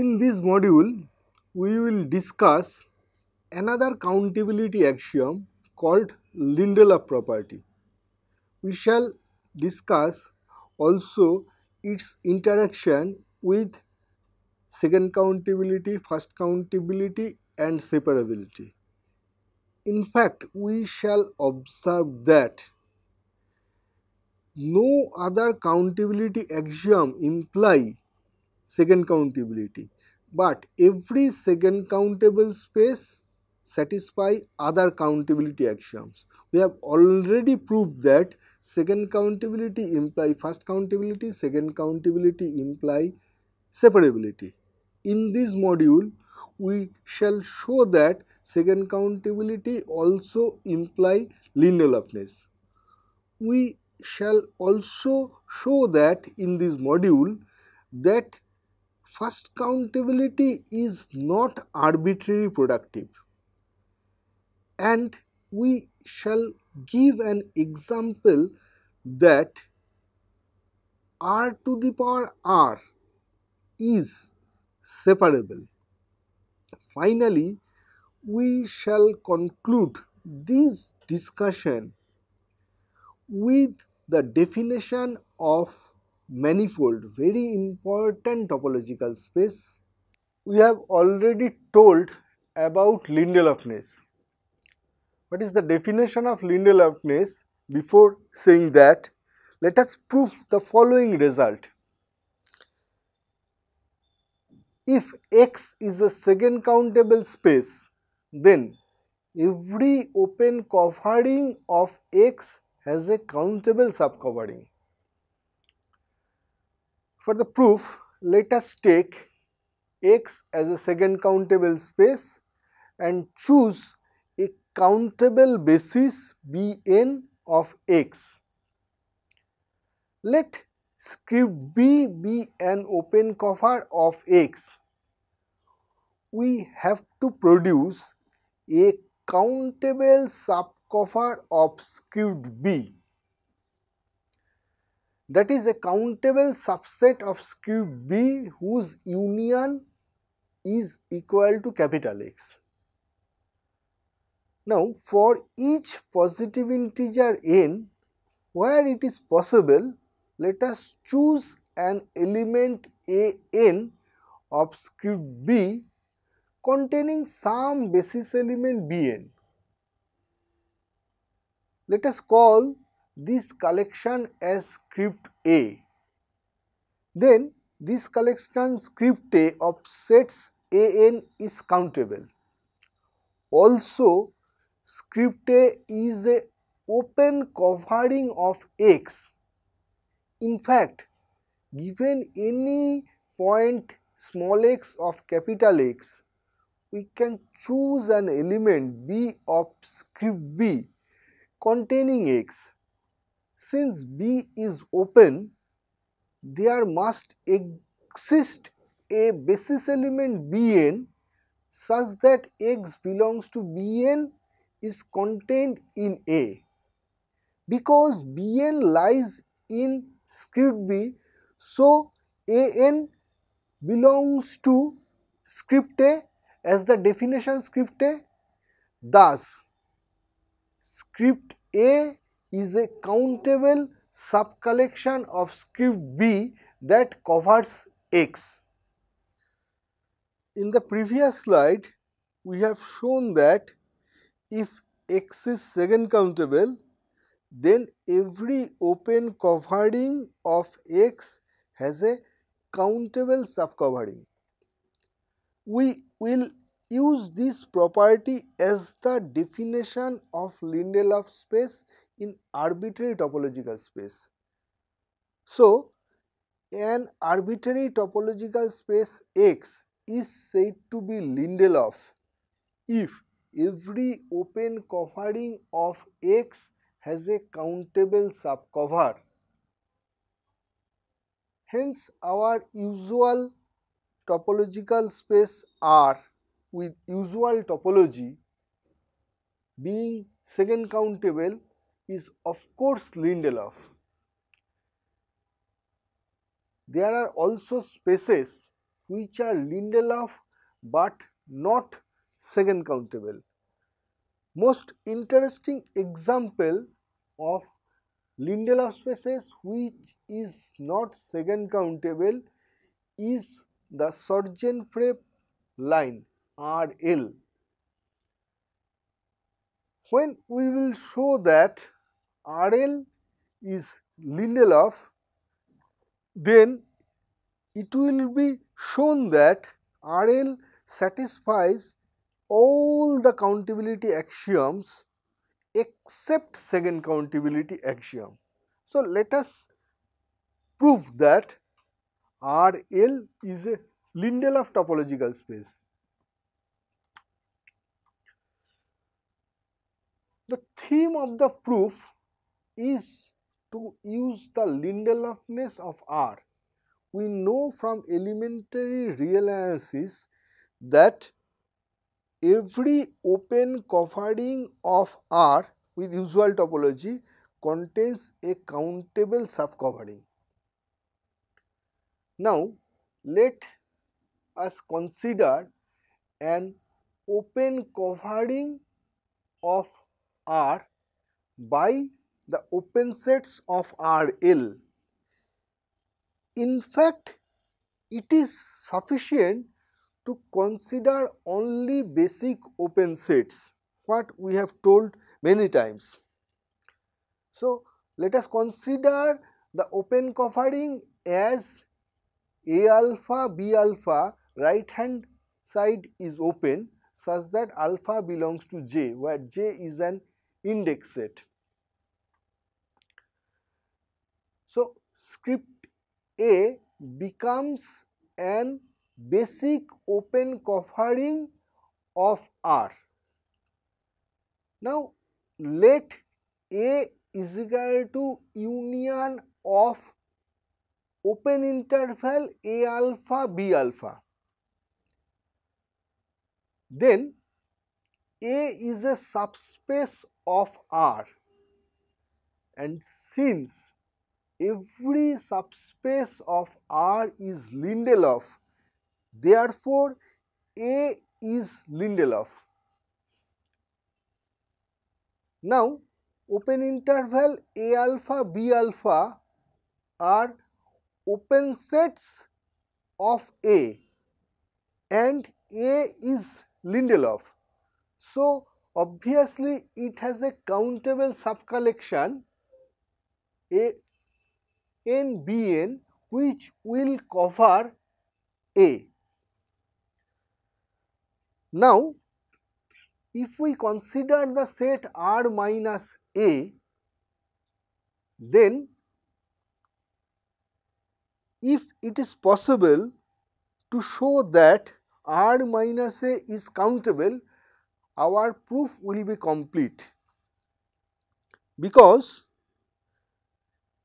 In this module, we will discuss another countability axiom called Lindelof property. We shall discuss also its interaction with second countability, first countability and separability. In fact, we shall observe that no other countability axiom imply second countability but every second countable space satisfy other countability axioms we have already proved that second countability imply first countability second countability imply separability in this module we shall show that second countability also imply linear openness. We shall also show that in this module that first countability is not arbitrary productive and we shall give an example that r to the power r is separable. Finally, we shall conclude this discussion with the definition of manifold very important topological space. We have already told about Lindelofness. What is the definition of Lindelofness? Before saying that, let us prove the following result. If X is a second countable space, then every open covering of X has a countable subcovering. For the proof, let us take x as a second countable space and choose a countable basis Bn of x. Let script B be an open cover of x. We have to produce a countable subcover of script B that is a countable subset of skew B whose union is equal to capital X. Now, for each positive integer n where it is possible, let us choose an element a n of skew B containing some basis element b n. Let us call this collection as script A. Then this collection script A of sets AN is countable. Also script A is a open covering of X. In fact, given any point small x of capital X, we can choose an element B of script B containing X since B is open, there must exist a basis element Bn such that x belongs to Bn is contained in A. Because Bn lies in script B, so An belongs to script A as the definition script A. Thus, script A is a countable subcollection of script B that covers X. In the previous slide, we have shown that if X is second countable, then every open covering of X has a countable subcovering. We will use this property as the definition of Lindelof space in arbitrary topological space. So, an arbitrary topological space X is said to be Lindelof if every open covering of X has a countable subcover. Hence, our usual topological space R with usual topology being second countable is of course Lindelof. There are also spaces which are Lindelof but not second countable. Most interesting example of Lindelof spaces which is not second countable is the Sorgenfrey line are ill. When we will show that RL is Lindelof, then it will be shown that RL satisfies all the countability axioms except second countability axiom. So, let us prove that RL is a Lindelof topological space. The theme of the proof is to use the Lindelofness of R. We know from elementary real analysis that every open covering of R with usual topology contains a countable subcovering. Now, let us consider an open covering of R by the open sets of RL. In fact, it is sufficient to consider only basic open sets, what we have told many times. So, let us consider the open covering as A alpha, B alpha, right hand side is open such that alpha belongs to J, where J is an index set. So, script A becomes an basic open covering of R. Now, let A is equal to union of open interval A alpha B alpha. Then a is a subspace of R and since every subspace of R is Lindelof therefore A is Lindelof. Now open interval A alpha B alpha are open sets of A and A is Lindelof. So, obviously it has a countable subcollection a n b n which will cover a. Now, if we consider the set R minus A, then if it is possible to show that R minus A is countable, our proof will be complete because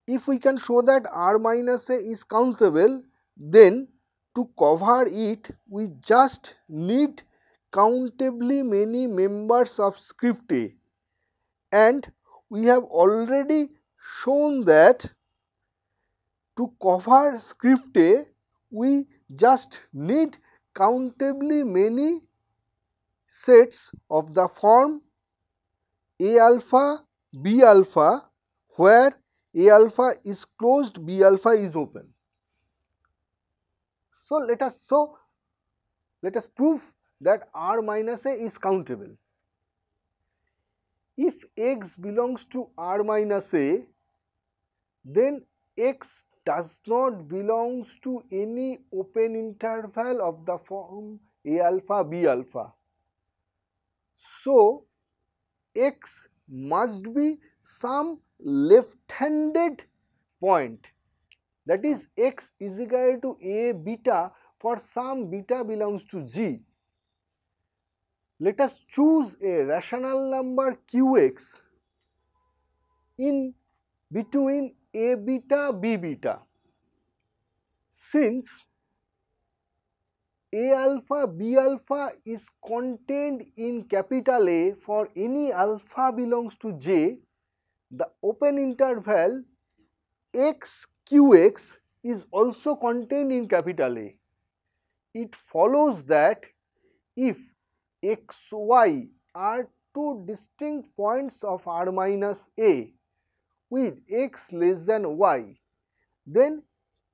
if we can show that r minus a is countable then to cover it we just need countably many members of script a and we have already shown that to cover script a we just need countably many sets of the form A alpha, B alpha where A alpha is closed, B alpha is open. So, let us so let us prove that R minus A is countable. If x belongs to R minus A, then x does not belongs to any open interval of the form A alpha B alpha. So, x must be some left-handed point that is x is equal to a beta for some beta belongs to g. Let us choose a rational number qx in between a beta b beta since a alpha B alpha is contained in capital A for any alpha belongs to J the open interval x qx is also contained in capital A. It follows that if x y are two distinct points of r minus a with x less than y then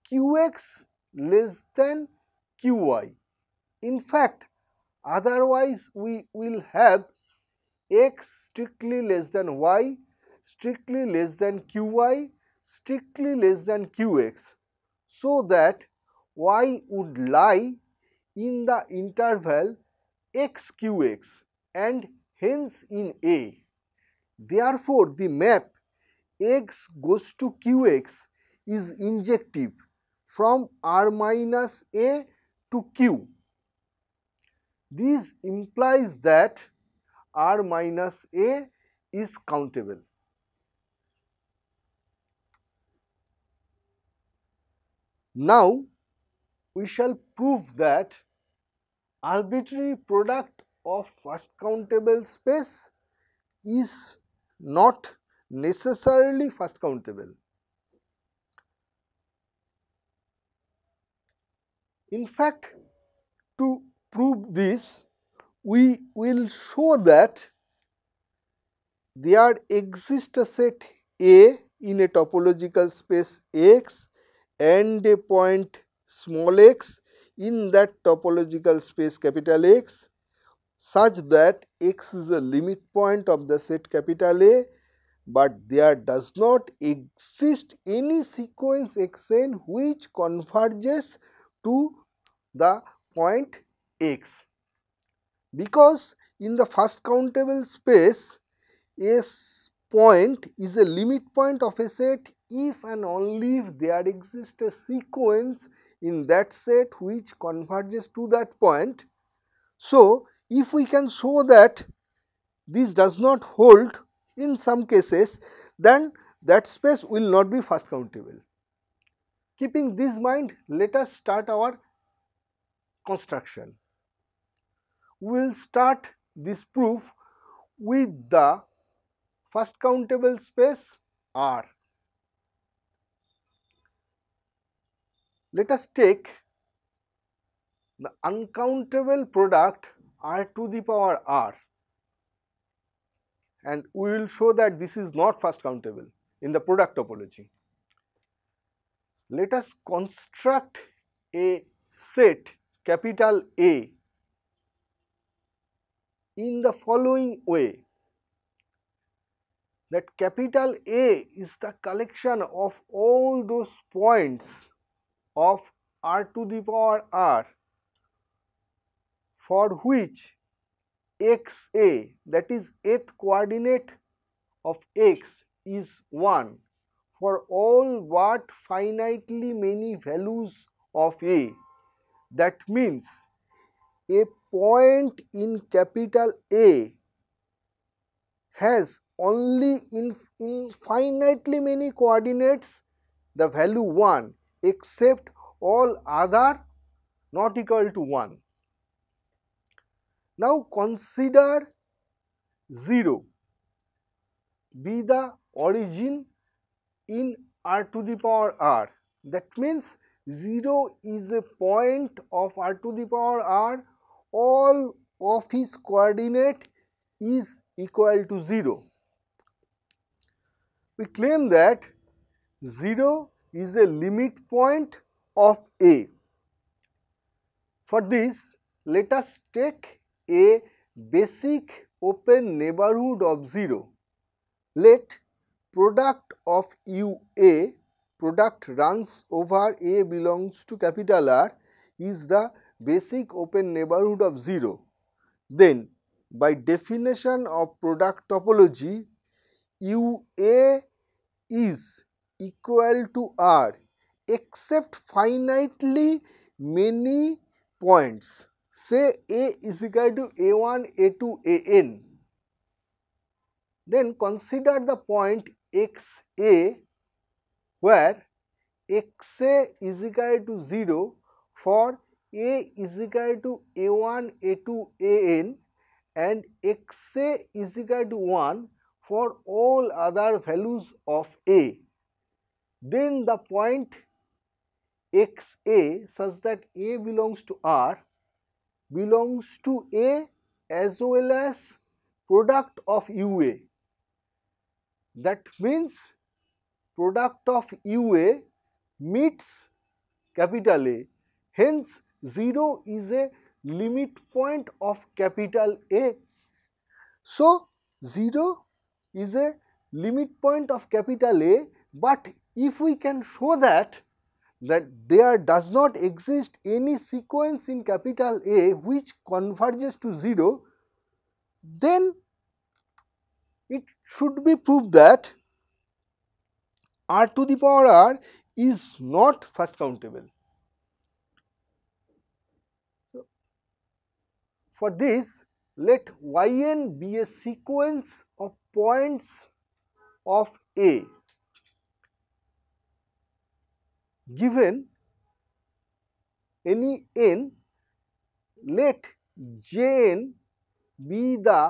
qx less than qy in fact, otherwise we will have x strictly less than y, strictly less than qy, strictly less than qx. So that y would lie in the interval xqx and hence in A. Therefore, the map x goes to qx is injective from R minus A to Q. This implies that R minus A is countable. Now, we shall prove that arbitrary product of first countable space is not necessarily first countable. In fact, to prove this, we will show that there exists a set A in a topological space X and a point small x in that topological space capital X such that x is a limit point of the set capital A but there does not exist any sequence xn which converges to the point x because in the first countable space a point is a limit point of a set if and only if there exists a sequence in that set which converges to that point. So, if we can show that this does not hold in some cases then that space will not be first countable. Keeping this mind let us start our construction we will start this proof with the first countable space R. Let us take the uncountable product R to the power R and we will show that this is not first countable in the product topology. Let us construct a set capital A in the following way that capital A is the collection of all those points of r to the power r for which x a that is eighth coordinate of x is 1 for all what finitely many values of a that means a point in capital A has only in infinitely many coordinates the value 1 except all other not equal to 1. Now consider 0 be the origin in r to the power r that means 0 is a point of r to the power r all of his coordinate is equal to 0. We claim that 0 is a limit point of A. For this, let us take a basic open neighborhood of 0. Let product of U A, product runs over A belongs to capital R is the basic open neighborhood of 0, then by definition of product topology, UA is equal to R except finitely many points. Say A is equal to A1, A2, AN. Then consider the point XA where XA is equal to 0 for a is equal to A1, A2, AN and XA is equal to 1 for all other values of A. Then the point XA such that A belongs to R belongs to A as well as product of UA. That means product of UA meets capital A. Hence, 0 is a limit point of capital A. So, 0 is a limit point of capital A, but if we can show that that there does not exist any sequence in capital A which converges to 0, then it should be proved that r to the power r is not first countable. For this, let yn be a sequence of points of A given any n let jn be the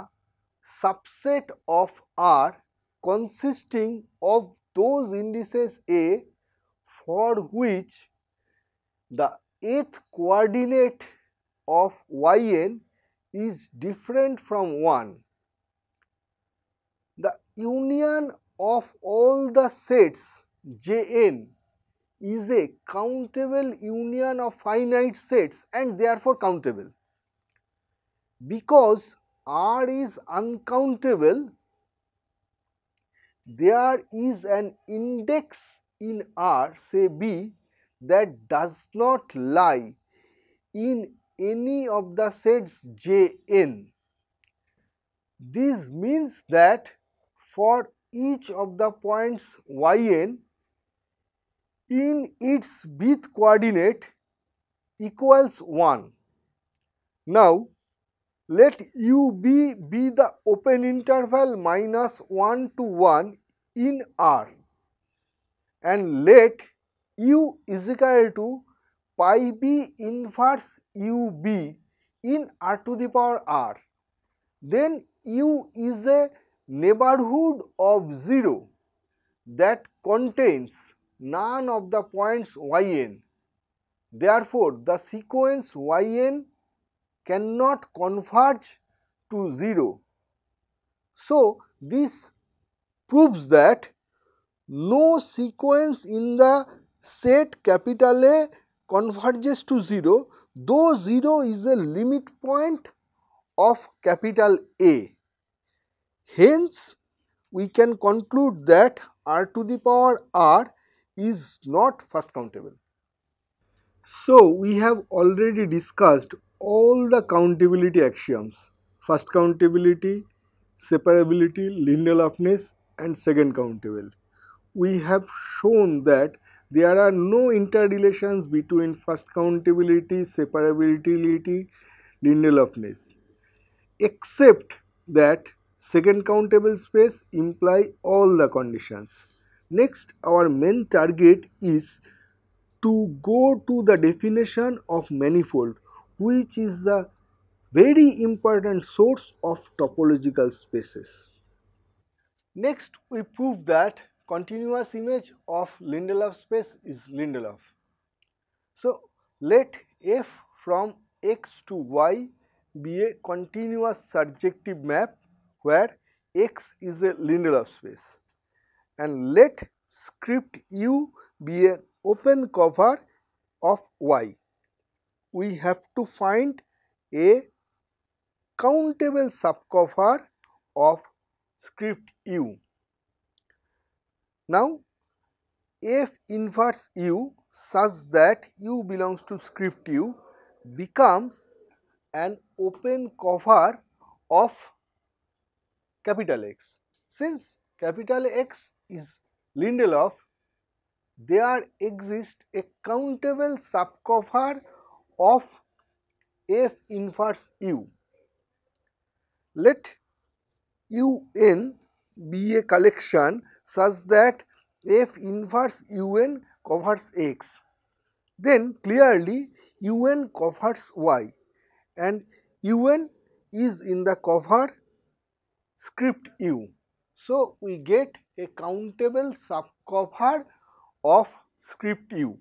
subset of R consisting of those indices A for which the ith coordinate of yn is different from one. The union of all the sets Jn is a countable union of finite sets and therefore countable. Because R is uncountable, there is an index in R say B that does not lie in any of the sets Jn. This means that for each of the points yn in its bth coordinate equals 1. Now, let ub be the open interval minus 1 to 1 in R and let u is equal to pi b inverse u b in r to the power r then u is a neighborhood of 0 that contains none of the points yn. Therefore, the sequence yn cannot converge to 0. So, this proves that no sequence in the set capital A converges to 0 though 0 is a limit point of capital A. Hence, we can conclude that r to the power r is not first countable. So, we have already discussed all the countability axioms first countability, separability, linear openness, and second countable. We have shown that there are no interrelations between first countability, separability, Lindelofness, except that second countable space imply all the conditions. Next, our main target is to go to the definition of manifold, which is the very important source of topological spaces. Next, we prove that continuous image of Lindelof space is Lindelof. So, let f from x to y be a continuous surjective map where x is a Lindelof space and let script u be an open cover of y. We have to find a countable subcover of script u now, f inverse u such that u belongs to script u becomes an open cover of capital X. Since capital X is Lindelof, there exists a countable subcover of F inverse U. Let UN be a collection such that F inverse UN covers X. Then clearly UN covers Y and UN is in the cover script U. So, we get a countable subcover of script U.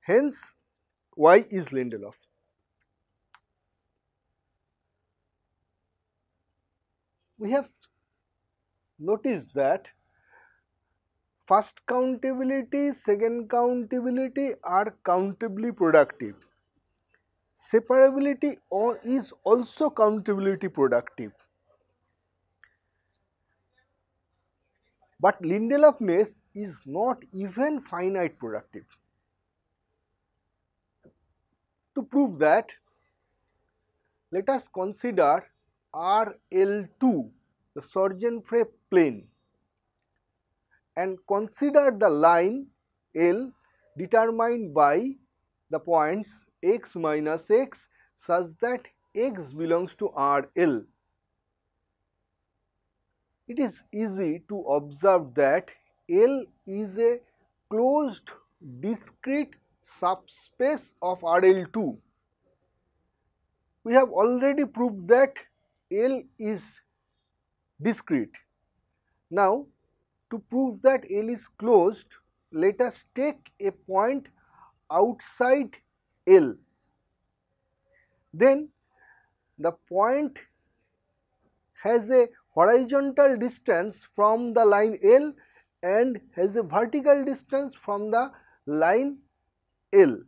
Hence, Y is Lindelof. We have noticed that First countability, second countability are countably productive. Separability is also countability productive. But Lindelofness is not even finite productive. To prove that, let us consider RL2, the free plane and consider the line L determined by the points x minus x such that x belongs to R L. It is easy to observe that L is a closed discrete subspace of RL2. We have already proved that L is discrete. Now, to prove that L is closed, let us take a point outside L. Then the point has a horizontal distance from the line L and has a vertical distance from the line L.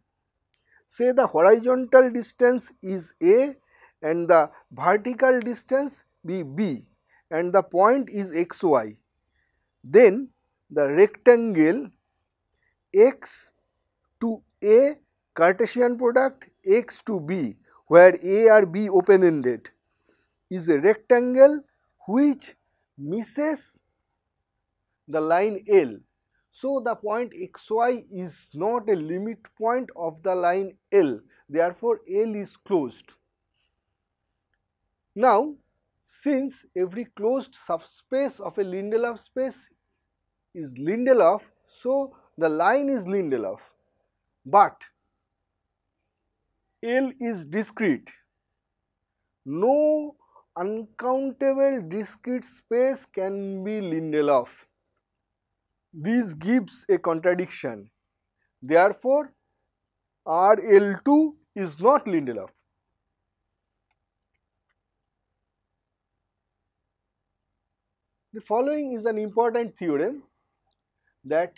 Say the horizontal distance is A and the vertical distance be B and the point is xy. Then the rectangle x to a Cartesian product x to b where a or b open ended is a rectangle which misses the line L. So, the point xy is not a limit point of the line L therefore, L is closed. Now, since every closed subspace of a Lindelof space is Lindelof. So, the line is Lindelof, but L is discrete. No uncountable discrete space can be Lindelof. This gives a contradiction. Therefore, RL2 is not Lindelof. The following is an important theorem that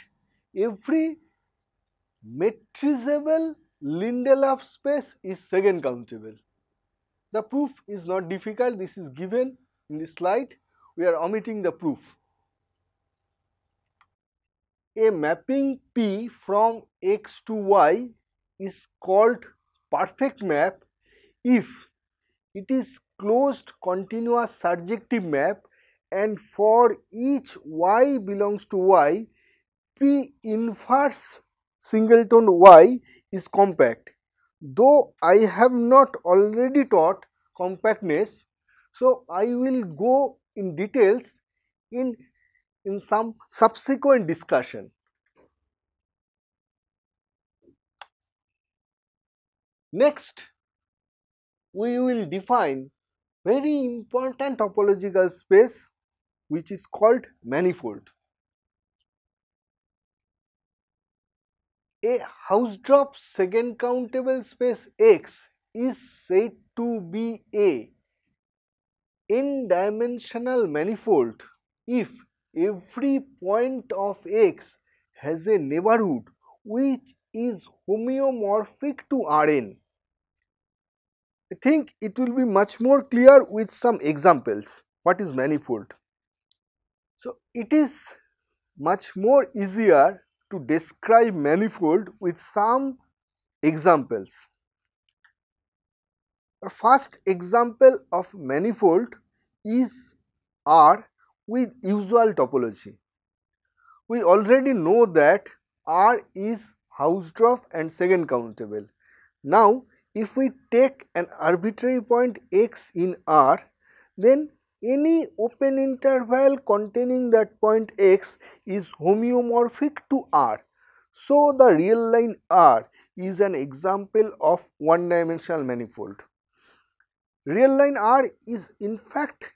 every metrizable Lindelof space is second countable. The proof is not difficult, this is given in this slide, we are omitting the proof. A mapping P from X to Y is called perfect map if it is closed continuous surjective map and for each y belongs to y p inverse singleton y is compact though I have not already taught compactness so I will go in details in in some subsequent discussion. Next we will define very important topological space which is called manifold. a house drop second countable space X is said to be a n-dimensional manifold if every point of X has a neighborhood which is homeomorphic to Rn. I think it will be much more clear with some examples what is manifold. So, it is much more easier to describe manifold with some examples. a first example of manifold is R with usual topology. We already know that R is Hausdorff and second countable. Now, if we take an arbitrary point x in R, then any open interval containing that point x is homeomorphic to R. So, the real line R is an example of one dimensional manifold. Real line R is in fact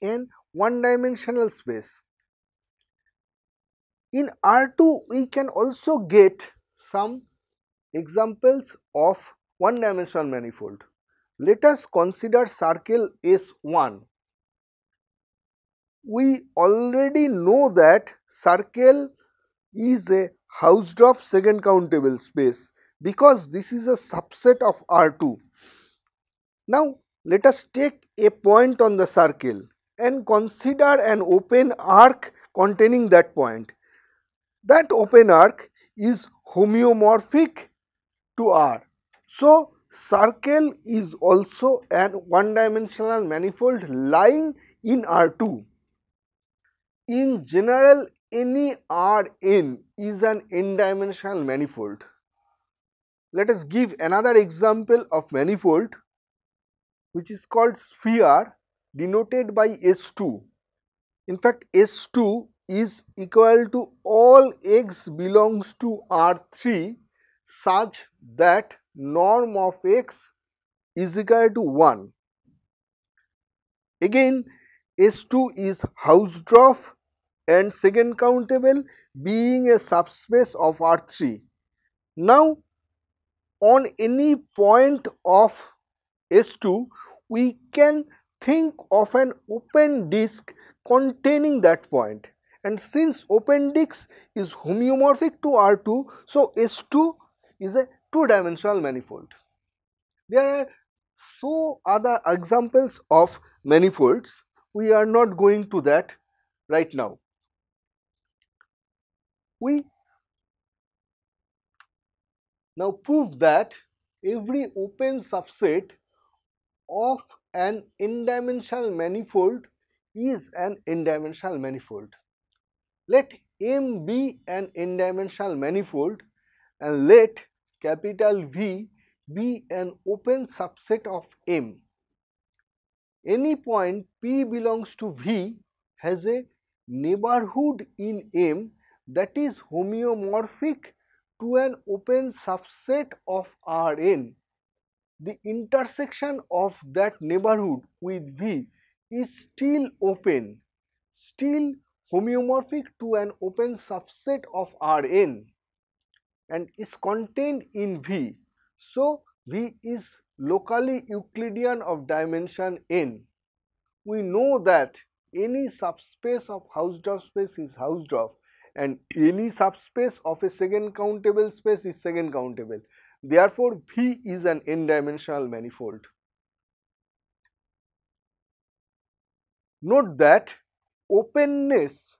an one dimensional space. In R2 we can also get some examples of one dimensional manifold. Let us consider circle S1. We already know that circle is a Hausdorff of second countable space because this is a subset of R2. Now let us take a point on the circle and consider an open arc containing that point. That open arc is homeomorphic to R. So, Circle is also an one-dimensional manifold lying in R2. In general, any Rn is an n-dimensional manifold. Let us give another example of manifold which is called sphere denoted by S2. In fact, S2 is equal to all x belongs to R3 such that norm of x is equal to 1. Again S2 is Hausdorff and second countable being a subspace of R3. Now on any point of S2 we can think of an open disk containing that point and since open disk is homeomorphic to R2 so S2 is a two-dimensional manifold. There are so other examples of manifolds, we are not going to that right now. We now prove that every open subset of an n-dimensional manifold is an n-dimensional manifold. Let M be an n-dimensional manifold and let capital V be an open subset of M. Any point P belongs to V has a neighborhood in M that is homeomorphic to an open subset of Rn. The intersection of that neighborhood with V is still open, still homeomorphic to an open subset of Rn and is contained in V. So, V is locally Euclidean of dimension n. We know that any subspace of Hausdorff space is Hausdorff and any subspace of a second countable space is second countable. Therefore, V is an n dimensional manifold. Note that openness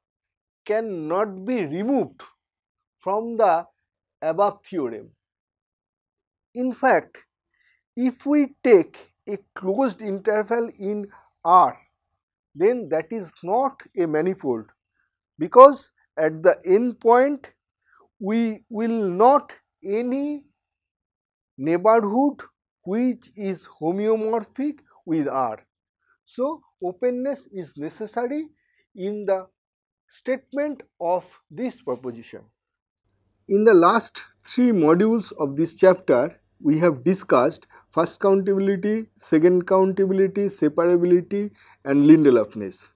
cannot be removed from the above theorem. In fact, if we take a closed interval in R, then that is not a manifold because at the end point we will not any neighborhood which is homeomorphic with R. So, openness is necessary in the statement of this proposition. In the last three modules of this chapter, we have discussed first countability, second countability, separability and Lindelofness.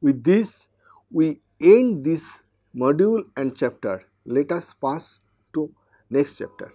With this, we end this module and chapter. Let us pass to next chapter.